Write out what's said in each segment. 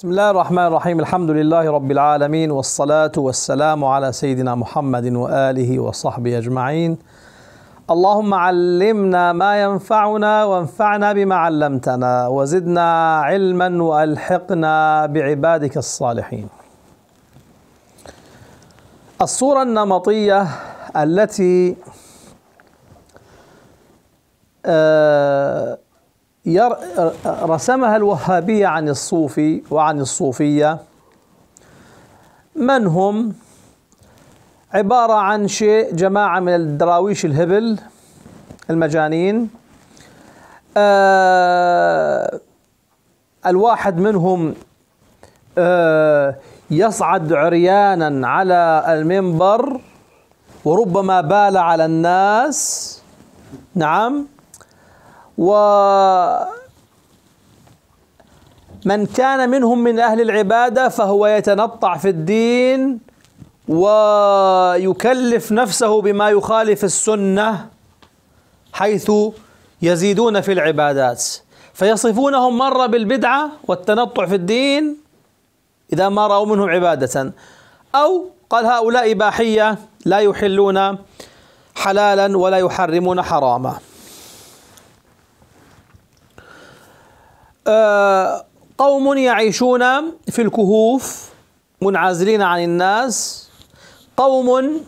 بسم الله الرحمن الرحيم الحمد لله رب العالمين والصلاة والسلام على سيدنا محمد وآله وصحبه أجمعين اللهم علمنا ما ينفعنا وانفعنا بما علمتنا وزدنا علما والحقنا بعبادك الصالحين الصورة النمطية التي آه رسمها الوهابية عن الصوفي وعن الصوفية من هم عبارة عن شيء جماعة من الدراويش الهبل المجانين آه الواحد منهم آه يصعد عريانا على المنبر وربما بال على الناس نعم ومن كان منهم من أهل العبادة فهو يتنطع في الدين ويكلف نفسه بما يخالف السنة حيث يزيدون في العبادات فيصفونهم مرة بالبدعة والتنطع في الدين إذا ما رأوا منهم عبادة أو قال هؤلاء إباحية لا يحلون حلالا ولا يحرمون حراما آه، قوم يعيشون في الكهوف منعزلين عن الناس قوم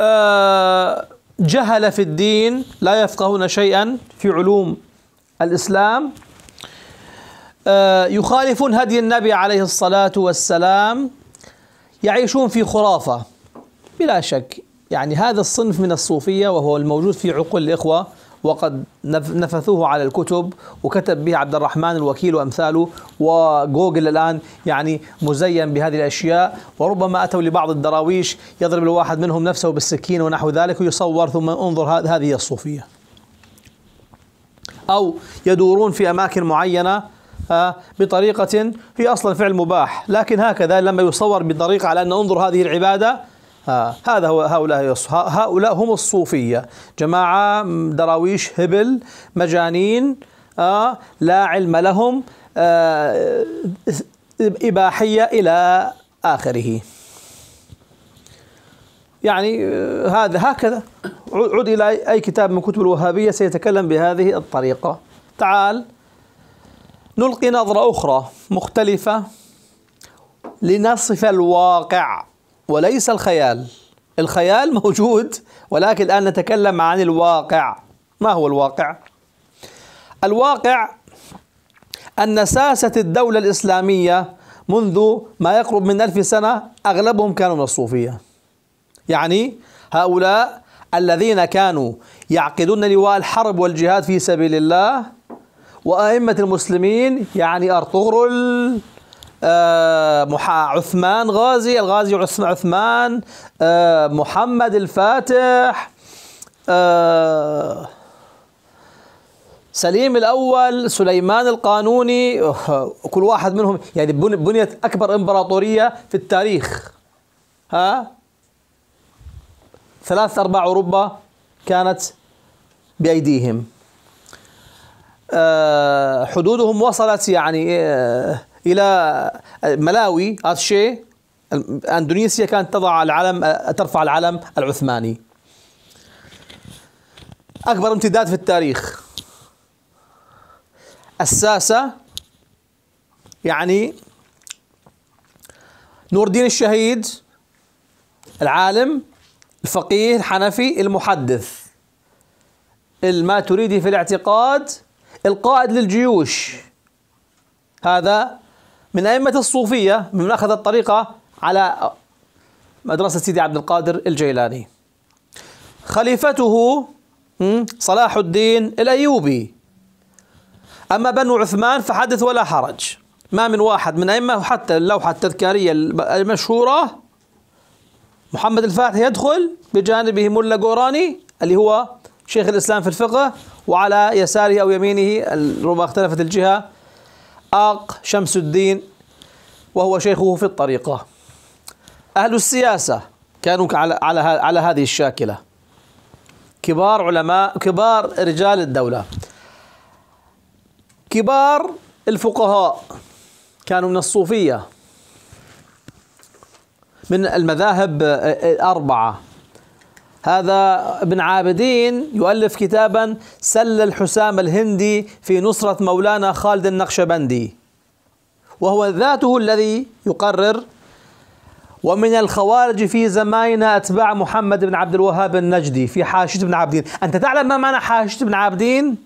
آه، جهل في الدين لا يفقهون شيئا في علوم الإسلام آه، يخالفون هدي النبي عليه الصلاة والسلام يعيشون في خرافة بلا شك يعني هذا الصنف من الصوفية وهو الموجود في عقول الإخوة وقد نفثوه على الكتب وكتب به عبد الرحمن الوكيل وأمثاله وجوجل الآن يعني مزين بهذه الأشياء وربما أتوا لبعض الدراويش يضرب الواحد منهم نفسه بالسكين ونحو ذلك ويصور ثم انظر هذه الصوفية أو يدورون في أماكن معينة آه، بطريقة هي أصلا فعل مباح لكن هكذا لما يصور بطريقة على أن انظر هذه العبادة آه هذا هو هؤلاء هؤلاء هم الصوفية جماعة دراويش هبل مجانين آه لا علم لهم آه إباحية إلى آخره يعني آه، هذا هكذا عد إلى أي كتاب من كتب الوهابية سيتكلم بهذه الطريقة تعال نلقي نظرة أخرى مختلفة لنصف الواقع وليس الخيال الخيال موجود ولكن الآن نتكلم عن الواقع ما هو الواقع؟ الواقع أن ساسة الدولة الإسلامية منذ ما يقرب من ألف سنة أغلبهم كانوا من الصوفية يعني هؤلاء الذين كانوا يعقدون لواء الحرب والجهاد في سبيل الله وأئمة المسلمين يعني أرطغرل آه، محا عثمان غازي الغازي عثمان آه، محمد الفاتح آه، سليم الأول سليمان القانوني كل واحد منهم يعني بنيت أكبر إمبراطورية في التاريخ ها ثلاث أرباع أوروبا كانت بأيديهم حدودهم وصلت يعني الى ملاوي اتشي اندونيسيا كانت تضع العلم ترفع العلم العثماني اكبر امتداد في التاريخ الساسه يعني نور الدين الشهيد العالم الفقيه الحنفي المحدث الماتريدي في الاعتقاد القائد للجيوش هذا من أئمة الصوفية من أخذ الطريقة على مدرسة سيدي عبد القادر الجيلاني خليفته صلاح الدين الأيوبي أما بنو عثمان فحدث ولا حرج ما من واحد من أئمة حتى اللوحة التذكارية المشهورة محمد الفاتح يدخل بجانبه ملا قوراني اللي هو شيخ الإسلام في الفقه وعلى يساره أو يمينه ربما اختلفت الجهة آق شمس الدين وهو شيخه في الطريقة أهل السياسة كانوا على على على هذه الشاكلة كبار علماء كبار رجال الدولة كبار الفقهاء كانوا من الصوفية من المذاهب الأربعة هذا ابن عابدين يؤلف كتابا سل الحسام الهندي في نصرة مولانا خالد النقشبندي وهو ذاته الذي يقرر ومن الخوارج في زماننا أتباع محمد بن عبد الوهاب النجدي في حاشية بن عابدين أنت تعلم ما معنى حاشية بن عابدين؟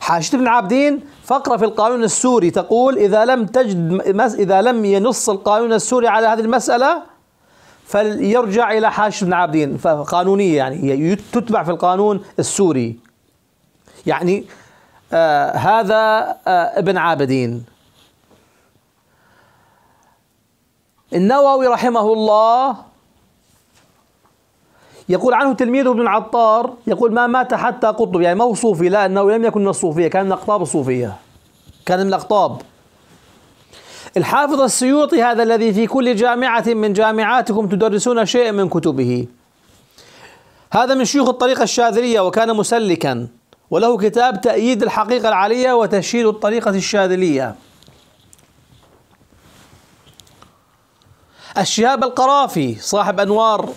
حاشية بن عابدين فقرة في القانون السوري تقول إذا لم تجد إذا لم ينص القانون السوري على هذه المسألة فليرجع إلى حاش بن عابدين فقانونية يعني هي تتبع في القانون السوري يعني آه هذا آه ابن عابدين النووي رحمه الله يقول عنه تلميذه ابن العطار يقول ما مات حتى قطب يعني ما هو صوفي لا النووي لم يكن من الصوفية كان من أقطاب الصوفية كان من الأقطاب الحافظ السيوطي هذا الذي في كل جامعة من جامعاتكم تدرسون شيء من كتبه هذا من شيوخ الطريقة الشاذلية وكان مسلكا وله كتاب تأييد الحقيقة العلية وتشهير الطريقة الشاذلية الشهاب القرافي صاحب أنوار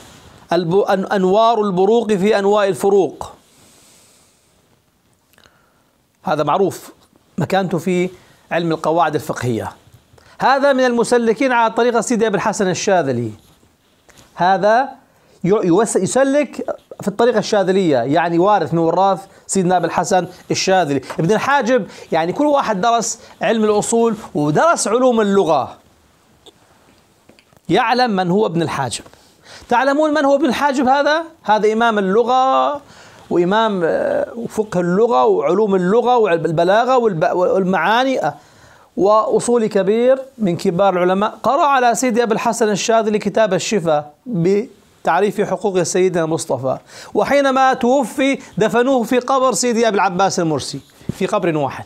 أنوار البروق في أنواع الفروق هذا معروف مكانته في علم القواعد الفقهية هذا من المسلكين على طريقة سيدي أبي الحسن الشاذلي هذا يسلك في الطريقة الشاذلية يعني وارث من وراث سيدنا أبي الحسن الشاذلي ابن الحاجب يعني كل واحد درس علم الأصول ودرس علوم اللغة يعلم من هو ابن الحاجب تعلمون من هو ابن الحاجب هذا؟ هذا إمام اللغة وإمام آه، فقه اللغة وعلوم اللغة والبلاغة والمعاني آه، وأصولي كبير من كبار العلماء قرأ على سيدي أبي الحسن الشاذلي كتاب الشفاء تعريف حقوق سيدنا المصطفى وحينما توفي دفنوه في قبر سيدي أبي العباس المرسي في قبر واحد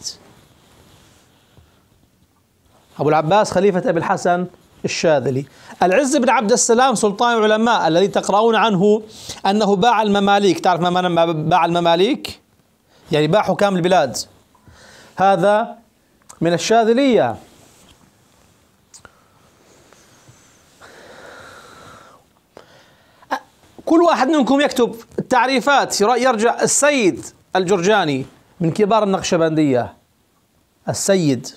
أبو العباس خليفة أبي الحسن الشاذلي العز بن عبد السلام سلطان العلماء الذي تقرؤون عنه أنه باع المماليك تعرف ما معنى باع المماليك يعني باع حكام البلاد هذا من الشاذلية كل واحد منكم يكتب التعريفات يرجع السيد الجرجاني من كبار النقشبندية السيد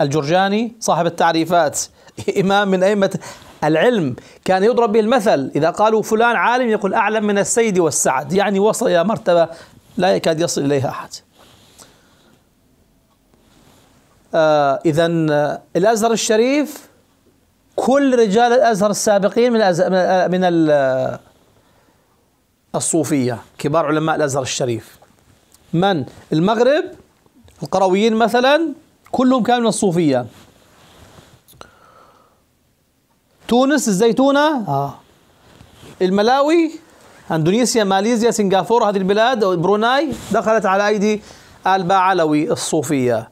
الجرجاني صاحب التعريفات إمام من أئمة العلم كان يضرب به المثل إذا قالوا فلان عالم يقول أعلم من السيد والسعد يعني وصل إلى مرتبة لا يكاد يصل إليها أحد آه اذا آه، الازهر الشريف كل رجال الازهر السابقين من من آه، آه، الصوفيه كبار علماء الازهر الشريف من المغرب القرويين مثلا كلهم كانوا من الصوفيه تونس الزيتونه آه. الملاوي اندونيسيا ماليزيا سنغافوره هذه البلاد بروناي دخلت على ايدي آل علوي الصوفيه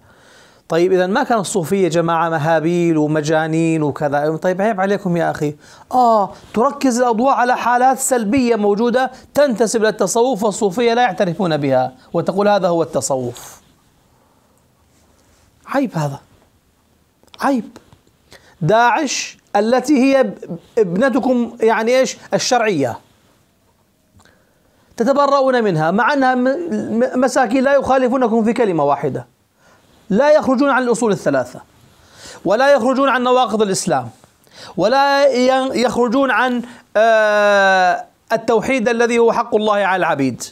طيب إذا ما كان الصوفية جماعة مهابيل ومجانين وكذا طيب عيب عليكم يا أخي آه تركز الأضواء على حالات سلبية موجودة تنتسب للتصوف والصوفية لا يعترفون بها وتقول هذا هو التصوف عيب هذا عيب داعش التي هي ابنتكم يعني ايش الشرعيه تتبرؤون منها مع انها مساكين لا يخالفونكم في كلمه واحده لا يخرجون عن الأصول الثلاثة ولا يخرجون عن نواقض الإسلام ولا يخرجون عن آه، التوحيد الذي هو حق الله على العبيد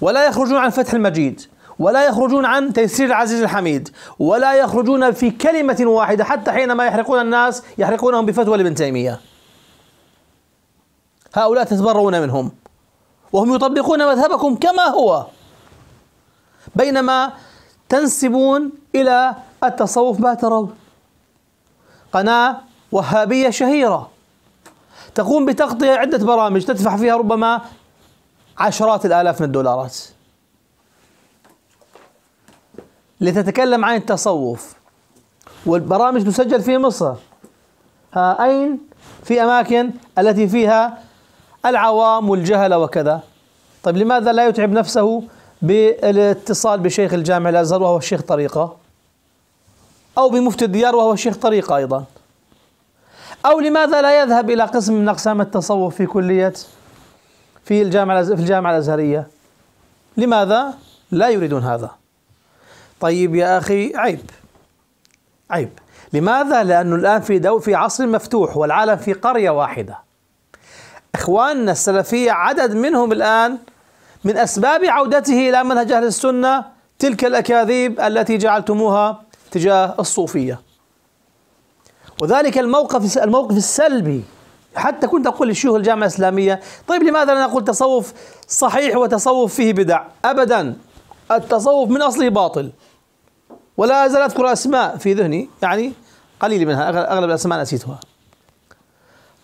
ولا يخرجون عن فتح المجيد ولا يخرجون عن تيسير العزيز الحميد ولا يخرجون في كلمة واحدة حتى حينما يحرقون الناس يحرقونهم بفتوى لابن تيمية هؤلاء تتبرؤون منهم وهم يطبقون مذهبكم كما هو بينما تنسبون إلى التصوف ما ترون قناة وهابية شهيرة تقوم بتغطية عدة برامج تدفع فيها ربما عشرات الآلاف من الدولارات لتتكلم عن التصوف والبرامج تسجل في مصر ها أين في أماكن التي فيها العوام والجهلة وكذا طيب لماذا لا يتعب نفسه بالاتصال بشيخ الجامع الازهر وهو الشيخ طريقه او بمفتي الديار وهو الشيخ طريقه ايضا او لماذا لا يذهب الى قسم من اقسام التصوف في كليه في الجامعه في الجامعه الازهريه لماذا لا يريدون هذا طيب يا اخي عيب عيب لماذا لانه الان في دو في عصر مفتوح والعالم في قريه واحده اخواننا السلفيه عدد منهم الان من أسباب عودته إلى منهج أهل السنة تلك الأكاذيب التي جعلتموها تجاه الصوفية وذلك الموقف الموقف السلبي حتى كنت أقول لشيوخ الجامعة الإسلامية طيب لماذا لا نقول تصوف صحيح وتصوف فيه بدع أبدا التصوف من أصله باطل ولا أزال أذكر أسماء في ذهني يعني قليل منها أغلب الأسماء نسيتها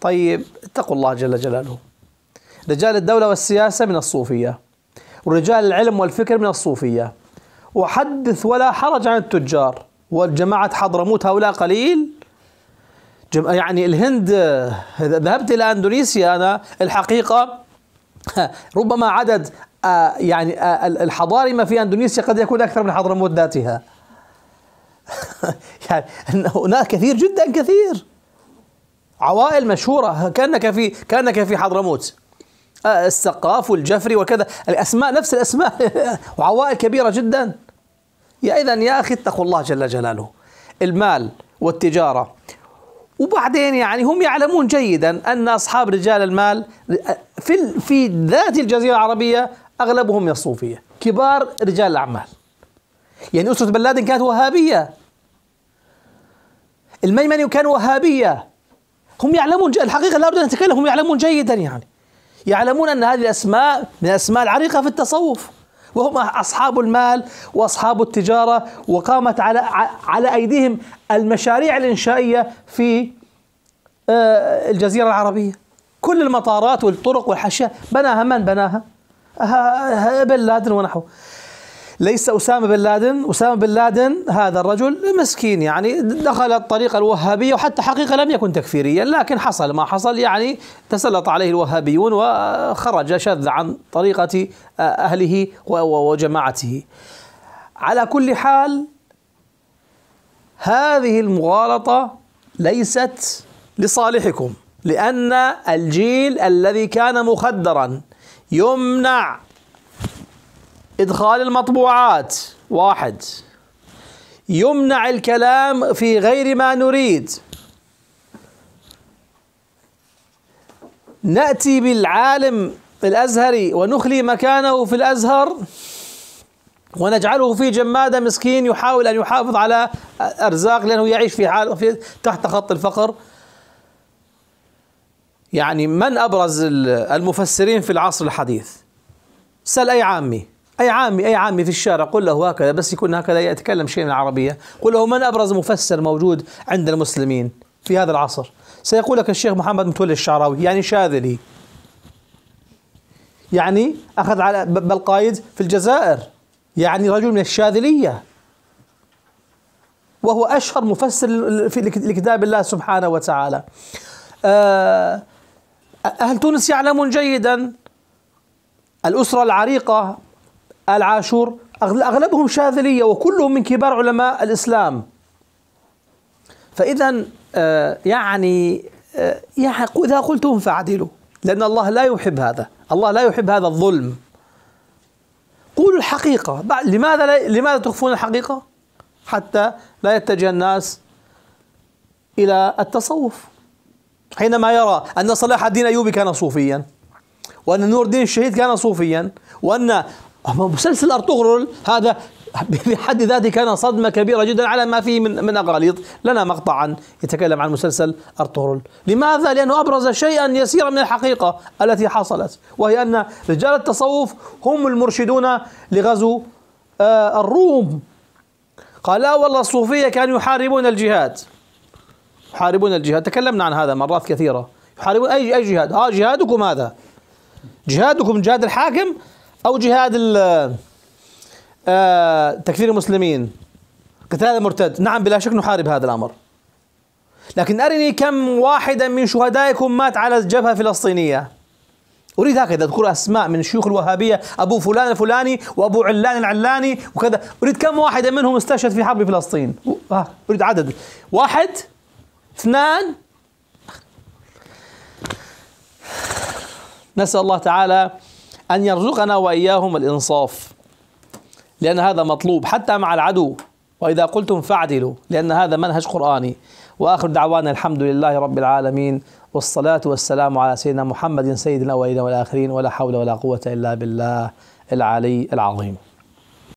طيب اتقوا الله جل جلاله رجال الدولة والسياسة من الصوفية ورجال العلم والفكر من الصوفية وحدث ولا حرج عن التجار وجماعة حضرموت هؤلاء قليل يعني الهند ذهبت إلى أندونيسيا أنا الحقيقة ربما عدد آه، يعني آه، الحضارمة في أندونيسيا قد يكون أكثر من حضرموت ذاتها يعني هناك كثير جدا كثير عوائل مشهورة كأنك في كأنك في حضرموت السقاف والجفري وكذا الأسماء نفس الأسماء وعوائل كبيرة جدا يا إذا يا أخي اتقوا الله جل جلاله المال والتجارة وبعدين يعني هم يعلمون جيدا أن أصحاب رجال المال في, في ذات الجزيرة العربية أغلبهم من الصوفية كبار رجال الأعمال يعني أسرة بن لادن كانت وهابية الميمني كان وهابية هم يعلمون الحقيقة لا أريد أن أتكلم هم يعلمون جيدا يعني يعلمون أن هذه الأسماء من الأسماء العريقة في التصوف وهم أصحاب المال وأصحاب التجارة وقامت على على أيديهم المشاريع الإنشائية في آه، الجزيرة العربية كل المطارات والطرق والحاشية بناها من بناها؟ ابن أه، أه، لادن ونحوه ليس أسامة بن لادن أسامة بن لادن هذا الرجل مسكين يعني دخل الطريقة الوهابية وحتى حقيقة لم يكن تكفيريا لكن حصل ما حصل يعني تسلط عليه الوهابيون وخرج شذ عن طريقة أهله وجماعته على كل حال هذه المغالطة ليست لصالحكم لأن الجيل الذي كان مخدرا يمنع إدخال المطبوعات واحد يمنع الكلام في غير ما نريد نأتي بالعالم الأزهري ونخلي مكانه في الأزهر ونجعله في جمادة مسكين يحاول أن يحافظ على أرزاق لأنه يعيش في حال في تحت خط الفقر يعني من أبرز المفسرين في العصر الحديث سأل أي عامي أي عامي أي عامي في الشارع قل له هكذا بس يكون هكذا يتكلم شيء من العربية قل له من أبرز مفسر موجود عند المسلمين في هذا العصر سيقول لك الشيخ محمد متولي الشعراوي يعني شاذلي يعني أخذ على بالقايد في الجزائر يعني رجل من الشاذلية وهو أشهر مفسر لكتاب الله سبحانه وتعالى آه، أهل تونس يعلمون جيدا الأسرة العريقة العاشور أغلبهم شاذلية وكلهم من كبار علماء الإسلام فإذا آه، يعني, آه، يعني إذا قلتم فاعدلوا لأن الله لا يحب هذا الله لا يحب هذا الظلم قولوا الحقيقة لماذا لماذا تخفون الحقيقة؟ حتى لا يتجه الناس إلى التصوف حينما يرى أن صلاح الدين أيوبي كان صوفيا وأن نور الدين الشهيد كان صوفيا وأن مسلسل ارطغرل هذا بحد ذاته كان صدمه كبيره جدا على ما فيه من من اغاليط، لنا مقطعا يتكلم عن مسلسل ارطغرل، لماذا؟ لانه ابرز شيئا يسيرا من الحقيقه التي حصلت، وهي ان رجال التصوف هم المرشدون لغزو آه، الروم. قال لا والله الصوفيه كانوا يحاربون الجهاد. يحاربون الجهاد، تكلمنا عن هذا مرات كثيره، يحاربون اي اي جهاد، اه جهادكم هذا. جهادكم جهاد الحاكم او جهاد ال آه، تكفير المسلمين قتال المرتد نعم بلا شك نحارب هذا الامر لكن ارني كم واحدا من شهدائكم مات على الجبهه الفلسطينيه اريد هكذا اذكر اسماء من شيوخ الوهابيه ابو فلان الفلاني وابو علان العلاني وكذا اريد كم واحدا منهم استشهد في حرب فلسطين آه، اريد عدد واحد اثنان نسال الله تعالى أن يرزقنا وإياهم الإنصاف لأن هذا مطلوب حتى مع العدو وإذا قلتم فاعدلوا لأن هذا منهج قرآني وآخر دعوانا الحمد لله رب العالمين والصلاة والسلام على سيدنا محمد سيد الأولين والآخرين ولا حول ولا قوة إلا بالله العلي العظيم